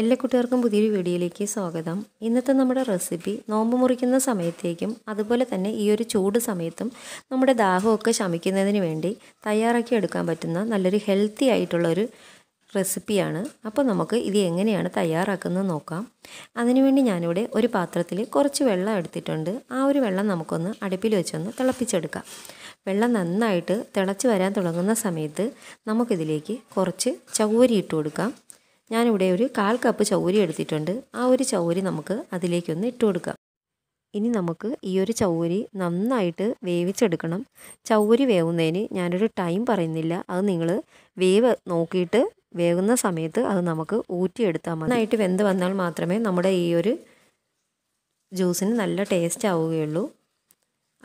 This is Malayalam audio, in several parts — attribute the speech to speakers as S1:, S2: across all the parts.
S1: എല്ലാ കുട്ടികൾക്കും പുതിയൊരു വീഡിയോയിലേക്ക് സ്വാഗതം ഇന്നത്തെ നമ്മുടെ റെസിപ്പി നോമ്പ് മുറിക്കുന്ന സമയത്തേക്കും അതുപോലെ തന്നെ ഈ ഒരു ചൂട് സമയത്തും നമ്മുടെ ദാഹമൊക്കെ ശമിക്കുന്നതിന് വേണ്ടി തയ്യാറാക്കി എടുക്കാൻ പറ്റുന്ന നല്ലൊരു ഹെൽത്തി ആയിട്ടുള്ളൊരു റെസിപ്പിയാണ് അപ്പോൾ നമുക്ക് ഇത് എങ്ങനെയാണ് തയ്യാറാക്കുന്നത് നോക്കാം അതിനുവേണ്ടി ഞാനിവിടെ ഒരു പാത്രത്തിൽ കുറച്ച് വെള്ളം എടുത്തിട്ടുണ്ട് ആ ഒരു വെള്ളം നമുക്കൊന്ന് അടുപ്പിൽ വെച്ചൊന്ന് തിളപ്പിച്ചെടുക്കാം വെള്ളം നന്നായിട്ട് തിളച്ച് വരാൻ തുടങ്ങുന്ന സമയത്ത് നമുക്കിതിലേക്ക് കുറച്ച് ചവരി ഇട്ട് കൊടുക്കാം ഞാനിവിടെ ഒരു കാൽ കപ്പ് ചൗരി എടുത്തിട്ടുണ്ട് ആ ഒരു ചൗരി നമുക്ക് അതിലേക്കൊന്ന് ഇട്ട് കൊടുക്കാം ഇനി നമുക്ക് ഈ ഒരു ചൗരി നന്നായിട്ട് വേവിച്ചെടുക്കണം ചൗരി വേവുന്നതിന് ഞാനൊരു ടൈം പറയുന്നില്ല അത് നിങ്ങൾ വേവ് നോക്കിയിട്ട് വേവുന്ന സമയത്ത് അത് നമുക്ക് ഊറ്റിയെടുത്താൽ മതി നന്നായിട്ട് വെന്ത് വന്നാൽ മാത്രമേ നമ്മുടെ ഈ ഒരു ജ്യൂസിന് നല്ല ടേസ്റ്റ് ആവുകയുള്ളൂ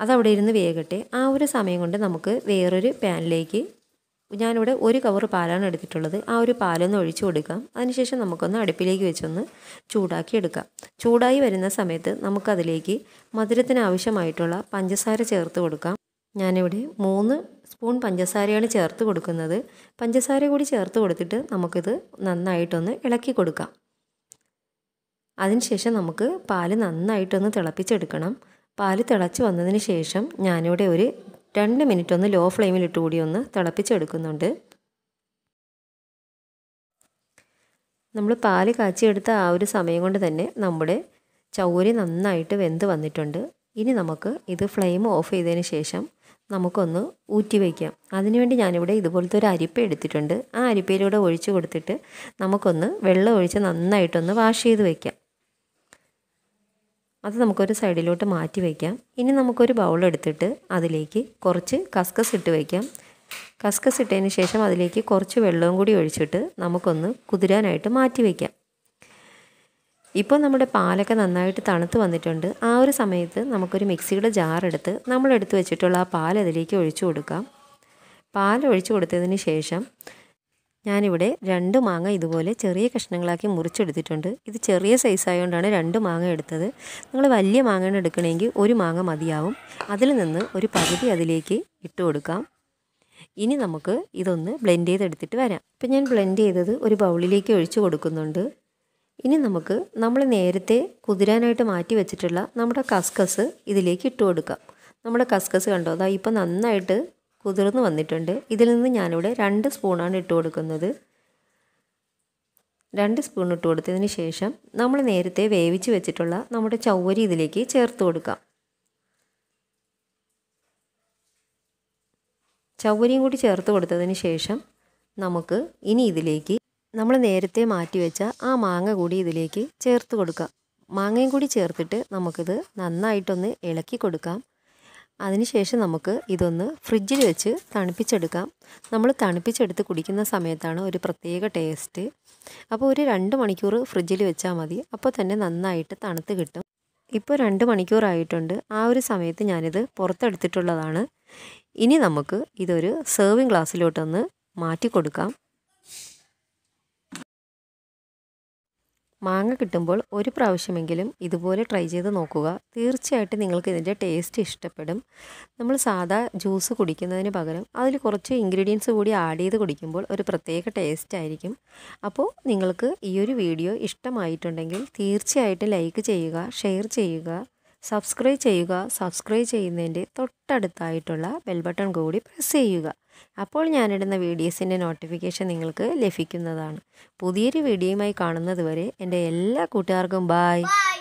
S1: അതവിടെ ഇരുന്ന് വേകട്ടെ ആ ഒരു സമയം കൊണ്ട് നമുക്ക് വേറൊരു പാനിലേക്ക് ഞാനിവിടെ ഒരു കവർ പാലാണ് എടുത്തിട്ടുള്ളത് ആ ഒരു പാലൊന്ന് ഒഴിച്ചു കൊടുക്കാം അതിനുശേഷം നമുക്കൊന്ന് അടുപ്പിലേക്ക് വെച്ചൊന്ന് ചൂടാക്കി എടുക്കാം ചൂടായി വരുന്ന സമയത്ത് നമുക്കതിലേക്ക് മധുരത്തിന് ആവശ്യമായിട്ടുള്ള പഞ്ചസാര ചേർത്ത് കൊടുക്കാം ഞാനിവിടെ മൂന്ന് സ്പൂൺ പഞ്ചസാരയാണ് ചേർത്ത് കൊടുക്കുന്നത് പഞ്ചസാര കൂടി ചേർത്ത് കൊടുത്തിട്ട് നമുക്കിത് നന്നായിട്ടൊന്ന് ഇളക്കി കൊടുക്കാം അതിനുശേഷം നമുക്ക് പാല് നന്നായിട്ടൊന്ന് തിളപ്പിച്ചെടുക്കണം പാല് തിളച്ച് വന്നതിന് ശേഷം ഞാനിവിടെ ഒരു രണ്ട് മിനിറ്റ് ഒന്ന് ലോ ഫ്ലെയിമിലിട്ട് കൂടി ഒന്ന് തിളപ്പിച്ചെടുക്കുന്നുണ്ട് നമ്മൾ പാല് കാച്ചിയെടുത്ത ആ ഒരു സമയം കൊണ്ട് തന്നെ നമ്മുടെ ചൗരി നന്നായിട്ട് വെന്ത് വന്നിട്ടുണ്ട് ഇനി നമുക്ക് ഇത് ഫ്ലെയിം ഓഫ് ചെയ്തതിന് ശേഷം നമുക്കൊന്ന് ഊറ്റി വയ്ക്കാം അതിനുവേണ്ടി ഞാനിവിടെ ഇതുപോലത്തെ ഒരു അരിപ്പ എടുത്തിട്ടുണ്ട് ആ അരിപ്പയിലൂടെ ഒഴിച്ചു കൊടുത്തിട്ട് നമുക്കൊന്ന് വെള്ളം ഒഴിച്ച് നന്നായിട്ടൊന്ന് വാഷ് ചെയ്ത് വയ്ക്കാം അത് നമുക്കൊരു സൈഡിലോട്ട് മാറ്റി വയ്ക്കാം ഇനി നമുക്കൊരു ബൗൾ എടുത്തിട്ട് അതിലേക്ക് കുറച്ച് കസ്കസ് ഇട്ട് വയ്ക്കാം കസ്കസ് ഇട്ടതിന് ശേഷം അതിലേക്ക് കുറച്ച് വെള്ളവും കൂടി ഒഴിച്ചിട്ട് നമുക്കൊന്ന് കുതിരാനായിട്ട് മാറ്റി വയ്ക്കാം ഇപ്പോൾ നമ്മുടെ പാലൊക്കെ നന്നായിട്ട് തണുത്ത് വന്നിട്ടുണ്ട് ആ ഒരു സമയത്ത് നമുക്കൊരു മിക്സിയുടെ ജാറെടുത്ത് നമ്മളെടുത്ത് വെച്ചിട്ടുള്ള ആ പാൽ അതിലേക്ക് ഒഴിച്ചു കൊടുക്കാം പാൽ ഒഴിച്ചു കൊടുത്തതിന് ശേഷം ഞാനിവിടെ രണ്ട് മാങ്ങ ഇതുപോലെ ചെറിയ കഷ്ണങ്ങളാക്കി മുറിച്ചെടുത്തിട്ടുണ്ട് ഇത് ചെറിയ സൈസായതുകൊണ്ടാണ് രണ്ട് മാങ്ങ എടുത്തത് നിങ്ങൾ വലിയ മാങ്ങയാണ് എടുക്കണമെങ്കിൽ ഒരു മാങ്ങ മതിയാവും അതിൽ നിന്ന് ഒരു പകുതി അതിലേക്ക് ഇട്ട് കൊടുക്കാം ഇനി നമുക്ക് ഇതൊന്ന് ബ്ലെൻഡ് ചെയ്തെടുത്തിട്ട് വരാം ഇപ്പം ഞാൻ ബ്ലെൻഡ് ചെയ്തത് ഒരു ബൗളിലേക്ക് ഒഴിച്ചു കൊടുക്കുന്നുണ്ട് ഇനി നമുക്ക് നമ്മൾ നേരത്തെ കുതിരാനായിട്ട് മാറ്റി വെച്ചിട്ടുള്ള നമ്മുടെ കസ്കസ് ഇതിലേക്ക് ഇട്ട് കൊടുക്കാം നമ്മുടെ കസ്കസ് കണ്ടോ അതാ ഇപ്പം നന്നായിട്ട് കുതിർന്ന് വന്നിട്ടുണ്ട് ഇതിൽ നിന്ന് ഞാനിവിടെ രണ്ട് സ്പൂണാണ് ഇട്ട് കൊടുക്കുന്നത് രണ്ട് സ്പൂൺ ഇട്ട് കൊടുത്തതിന് ശേഷം നമ്മൾ നേരത്തെ വേവിച്ച് വെച്ചിട്ടുള്ള നമ്മുടെ ചൗവരി ഇതിലേക്ക് ചേർത്ത് കൊടുക്കാം ചൗവരിയും കൂടി ചേർത്ത് കൊടുത്തതിന് ശേഷം നമുക്ക് ഇനി ഇതിലേക്ക് നമ്മൾ നേരത്തെ മാറ്റി വെച്ച ആ മാങ്ങ കൂടി ഇതിലേക്ക് ചേർത്ത് കൊടുക്കാം മാങ്ങയും കൂടി ചേർത്തിട്ട് നമുക്കിത് നന്നായിട്ടൊന്ന് ഇളക്കി കൊടുക്കാം അതിനുശേഷം നമുക്ക് ഇതൊന്ന് ഫ്രിഡ്ജിൽ വെച്ച് തണുപ്പിച്ചെടുക്കാം നമ്മൾ തണുപ്പിച്ചെടുത്ത് കുടിക്കുന്ന സമയത്താണ് ഒരു പ്രത്യേക ടേസ്റ്റ് അപ്പോൾ ഒരു രണ്ട് മണിക്കൂർ ഫ്രിഡ്ജിൽ വെച്ചാൽ മതി അപ്പോൾ തന്നെ നന്നായിട്ട് തണുത്ത് കിട്ടും ഇപ്പോൾ രണ്ട് മണിക്കൂറായിട്ടുണ്ട് ആ ഒരു സമയത്ത് ഞാനിത് പുറത്തെടുത്തിട്ടുള്ളതാണ് ഇനി നമുക്ക് ഇതൊരു സെർവിങ് ഗ്ലാസ്സിലോട്ടൊന്ന് മാറ്റി കൊടുക്കാം മാങ്ങ കിട്ടുമ്പോൾ ഒരു പ്രാവശ്യമെങ്കിലും ഇതുപോലെ ട്രൈ ചെയ്ത് നോക്കുക തീർച്ചയായിട്ടും നിങ്ങൾക്ക് ഇതിൻ്റെ ടേസ്റ്റ് ഇഷ്ടപ്പെടും നമ്മൾ സാധാ ജ്യൂസ് കുടിക്കുന്നതിന് പകരം അതിൽ കുറച്ച് ഇൻഗ്രീഡിയൻസ് കൂടി ആഡ് ചെയ്ത് കുടിക്കുമ്പോൾ ഒരു പ്രത്യേക ടേസ്റ്റ് ആയിരിക്കും അപ്പോൾ നിങ്ങൾക്ക് ഈ ഒരു വീഡിയോ ഇഷ്ടമായിട്ടുണ്ടെങ്കിൽ തീർച്ചയായിട്ടും ലൈക്ക് ചെയ്യുക ഷെയർ ചെയ്യുക സബ്സ്ക്രൈബ് ചെയ്യുക സബ്സ്ക്രൈബ് ചെയ്യുന്നതിൻ്റെ തൊട്ടടുത്തായിട്ടുള്ള ബെൽ ബട്ടൺ കൂടി പ്രസ് ചെയ്യുക അപ്പോൾ ഞാനിടുന്ന വീഡിയോസിൻ്റെ നോട്ടിഫിക്കേഷൻ നിങ്ങൾക്ക് ലഭിക്കുന്നതാണ് പുതിയൊരു വീഡിയോയുമായി കാണുന്നതുവരെ എൻ്റെ എല്ലാ കൂട്ടുകാർക്കും ബായ്